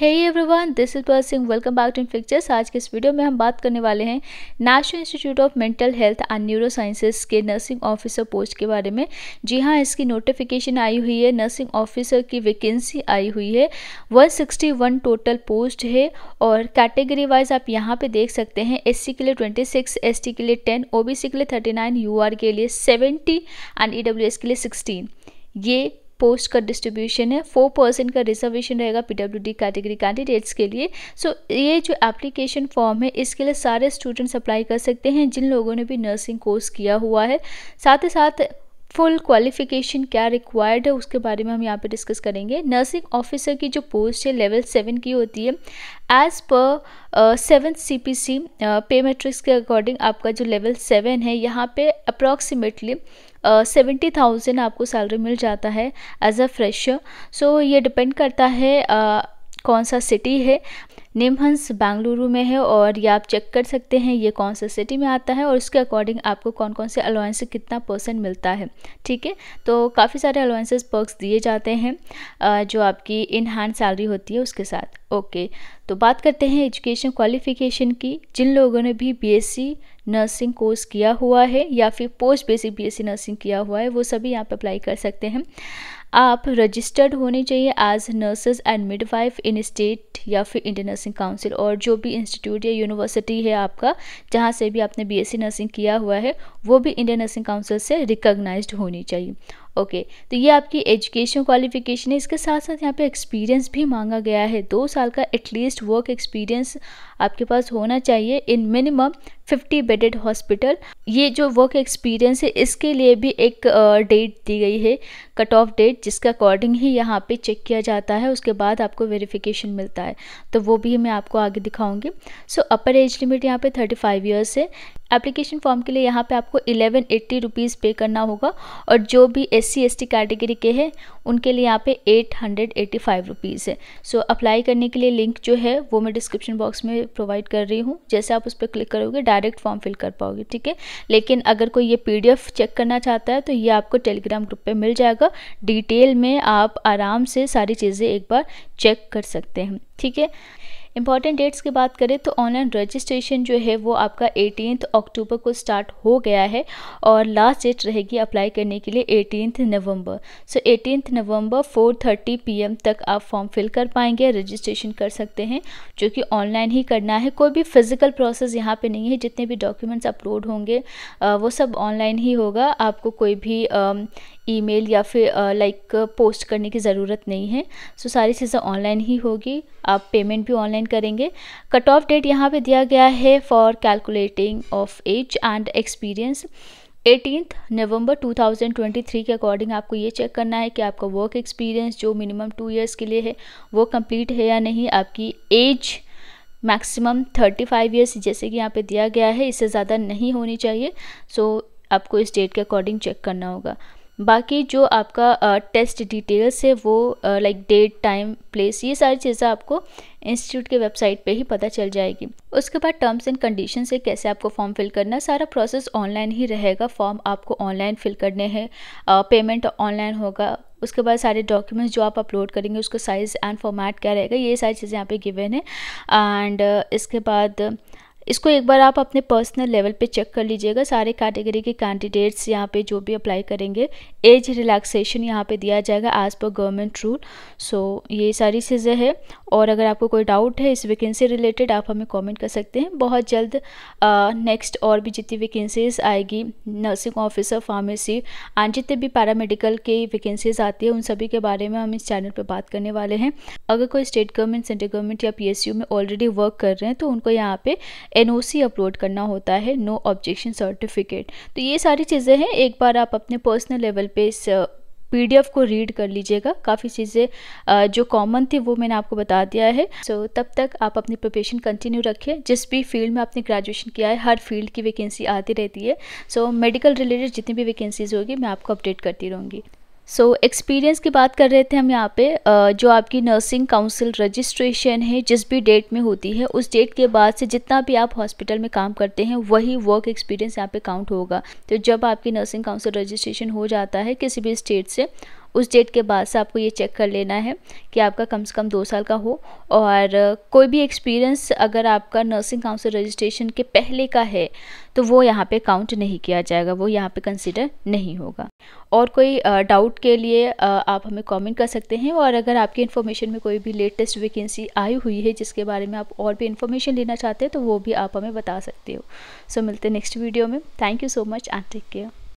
hey everyone this is बर Singh welcome back to in pictures आज के इस वीडियो में हम बात करने वाले हैं National Institute of Mental Health and Neuro Sciences के नर्सिंग ऑफिसर पोस्ट के बारे में जी हाँ इसकी नोटिफिकेशन आई हुई है नर्सिंग ऑफिसर की वैकेंसी आई हुई है 161 टोटल पोस्ट है और कैटेगरी वाइज आप यहाँ पे देख सकते हैं एस के लिए ट्वेंटी एस के लिए टेन ओ के लिए थर्टी यू के लिए सेवेंटी एंड ई के लिए सिक्सटीन ये पोस्ट का डिस्ट्रीब्यूशन है फोर परसेंट का रिजर्वेशन रहेगा पीडब्ल्यूडी कैटेगरी कैंडिडेट्स के लिए सो so, ये जो एप्लीकेशन फॉर्म है इसके लिए सारे स्टूडेंट्स अप्लाई कर सकते हैं जिन लोगों ने भी नर्सिंग कोर्स किया हुआ है साथ ही साथ फुल क्वालिफिकेशन क्या रिक्वायर्ड है उसके बारे में हम यहाँ पे डिस्कस करेंगे नर्सिंग ऑफिसर की जो पोस्ट है लेवल सेवन की होती है as per seven C P C पे मेट्रिक्स के अकॉर्डिंग आपका जो लेवल सेवन है यहाँ पे अप्रॉक्सीमेटली सेवेंटी थाउजेंड आपको सैलरी मिल जाता है एज अ फ्रेशर सो ये डिपेंड करता है uh, कौन सा सिटी है नेमहंस बेंगलुरु में है और ये आप चेक कर सकते हैं ये कौन सा सिटी में आता है और उसके अकॉर्डिंग आपको कौन कौन से अलाउंस कितना परसेंट मिलता है ठीक है तो काफ़ी सारे अलाउंसेस पर्क्स दिए जाते हैं जो आपकी इन हैंड सैलरी होती है उसके साथ ओके तो बात करते हैं एजुकेशन क्वालिफिकेशन की जिन लोगों ने भी बी नर्सिंग कोर्स किया हुआ है या फिर पोस्ट बेसिक बी नर्सिंग किया हुआ है वो सभी यहाँ पर अप्लाई कर सकते हैं आप रजिस्टर्ड होने चाहिए as nurses and midwife in state या फिर इंडियन नर्सिंग काउंसिल और जो भी इंस्टीट्यूट या यूनिवर्सिटी है आपका जहाँ से भी आपने बी नर्सिंग किया हुआ है वो भी इंडियन नर्सिंग काउंसिल से रिकोगनाइज होनी चाहिए ओके okay, तो ये आपकी एजुकेशन क्वालिफिकेशन है इसके साथ साथ यहाँ पे एक्सपीरियंस भी मांगा गया है दो साल का एटलीस्ट वर्क एक्सपीरियंस आपके पास होना चाहिए in minimum fifty bedded hospital ये जो वर्क एक्सपीरियंस है इसके लिए भी एक डेट दी गई है कट ऑफ डेट जिसके अकॉर्डिंग ही यहाँ पे चेक किया जाता है उसके बाद आपको वेरिफिकेशन मिलता है तो वो भी मैं आपको आगे दिखाऊंगी सो अपर एज लिमिट यहाँ पे थर्टी फाइव ईयर्स है एप्लीकेशन फॉर्म के लिए यहाँ पे आपको इलेवन एट्टी रुपीज़ पे करना होगा और जो भी एस सी कैटेगरी के हैं उनके लिए यहाँ पे eight hundred eighty five rupees है सो अप्लाई करने के लिए लिंक जो है वो मैं डिस्क्रिप्शन बॉक्स में प्रोवाइड कर रही हूँ जैसे आप उस पर क्लिक करोगे डायरेक्ट डायरेक्ट फॉर्म फिल कर पाओगे ठीक है लेकिन अगर कोई ये पी चेक करना चाहता है तो ये आपको टेलीग्राम ग्रुप पर मिल जाएगा डिटेल में आप आराम से सारी चीज़ें एक बार चेक कर सकते हैं ठीक है इंपॉर्टेंट डेट्स की बात करें तो ऑनलाइन रजिस्ट्रेशन जो है वो आपका एटीन अक्टूबर को स्टार्ट हो गया है और लास्ट डेट रहेगी अप्लाई करने के लिए eighteen November so eighteen November 4:30 PM तक आप फॉर्म फिल कर पाएंगे रजिस्ट्रेशन कर सकते हैं जो कि ऑनलाइन ही करना है कोई भी फिज़िकल प्रोसेस यहाँ पर नहीं है जितने भी डॉक्यूमेंट्स अपलोड होंगे वो सब ऑनलाइन ही होगा आपको कोई भी ईमेल या फिर लाइक पोस्ट करने की ज़रूरत नहीं है सो सारी चीज़ें ऑनलाइन ही होगी आप पेमेंट भी ऑनलाइन करेंगे कट ऑफ डेट यहाँ पे दिया गया है for calculating of age and experience eighteen November 2023 के अकॉर्डिंग आपको ये चेक करना है कि आपका वर्क एक्सपीरियंस जो मिनिमम टू ईयर्स के लिए है वो कम्प्लीट है या नहीं आपकी एज मैक्सिमम 35 ईयर्स जैसे कि यहाँ पे दिया गया है इससे ज़्यादा नहीं होनी चाहिए सो so, आपको इस डेट के अकॉर्डिंग चेक करना होगा बाकी जो आपका टेस्ट डिटेल्स है वो लाइक डेट टाइम प्लेस ये सारी चीज़ें आपको इंस्टीट्यूट के वेबसाइट पे ही पता चल जाएगी उसके बाद टर्म्स एंड कंडीशन से कैसे आपको फॉर्म फिल करना सारा प्रोसेस ऑनलाइन ही रहेगा फॉर्म आपको ऑनलाइन फिल करने हैं पेमेंट ऑनलाइन होगा उसके बाद सारे डॉक्यूमेंट्स जो आप अपलोड करेंगे उसका साइज़ एंड फॉर्मेट क्या रहेगा ये सारी चीज़ें यहाँ पे गिवन है एंड इसके बाद इसको एक बार आप अपने पर्सनल लेवल पे चेक कर लीजिएगा सारे कैटेगरी के कैंडिडेट्स यहाँ पे जो भी अप्लाई करेंगे एज रिलैक्सेशन यहाँ पे दिया जाएगा as per government rule so ये सारी चीज़ें हैं और अगर आपको कोई डाउट है इस वैकेंसी रिलेटेड आप हमें कमेंट कर सकते हैं बहुत जल्द नेक्स्ट और भी जितनी वैकेंसीज आएगी नर्सिंग ऑफिसर फार्मेसी एंड जितने भी पैरामेडिकल के वैकेंसीज आती है उन सभी के बारे में हम इस चैनल पर बात करने वाले हैं अगर कोई स्टेट गवर्नमेंट सेंट्रल गवर्नमेंट या पी में ऑलरेडी वर्क कर रहे हैं तो उनको यहाँ पे एनओसी अपलोड करना होता है नो ऑब्जेक्शन सर्टिफिकेट तो ये सारी चीज़ें हैं एक बार आप अपने पर्सनल लेवल पे इस पीडीएफ को रीड कर लीजिएगा काफ़ी चीज़ें जो कॉमन थी वो मैंने आपको बता दिया है सो so, तब तक आप अपनी प्रिपरेशन कंटिन्यू रखिए जिस भी फील्ड में आपने ग्रेजुएशन किया है हर फील्ड की वैकेंसी आती रहती है सो मेडिकल रिलेटेड जितनी भी वैकेंसीज होगी मैं आपको अपडेट करती रहूँगी सो so, एक्सपीरियंस की बात कर रहे थे हम यहाँ पे जो आपकी नर्सिंग काउंसिल रजिस्ट्रेशन है जिस भी डेट में होती है उस डेट के बाद से जितना भी आप हॉस्पिटल में काम करते हैं वही वर्क एक्सपीरियंस यहाँ पे काउंट होगा तो जब आपकी नर्सिंग काउंसिल रजिस्ट्रेशन हो जाता है किसी भी स्टेट से उस डेट के बाद से आपको ये चेक कर लेना है कि आपका कम से कम दो साल का हो और कोई भी एक्सपीरियंस अगर आपका नर्सिंग काउंसिल रजिस्ट्रेशन के पहले का है तो वो यहाँ पे काउंट नहीं किया जाएगा वो यहाँ पे कंसिडर नहीं होगा और कोई डाउट के लिए आप हमें कमेंट कर सकते हैं और अगर आपकी इन्फॉर्मेशन में कोई भी लेटेस्ट वैकेंसी आई हुई है जिसके बारे में आप और भी इन्फॉर्मेशन लेना चाहते हैं तो वो भी आप हमें बता सकते हो सो so, मिलते हैं नेक्स्ट वीडियो में thank you so much and take care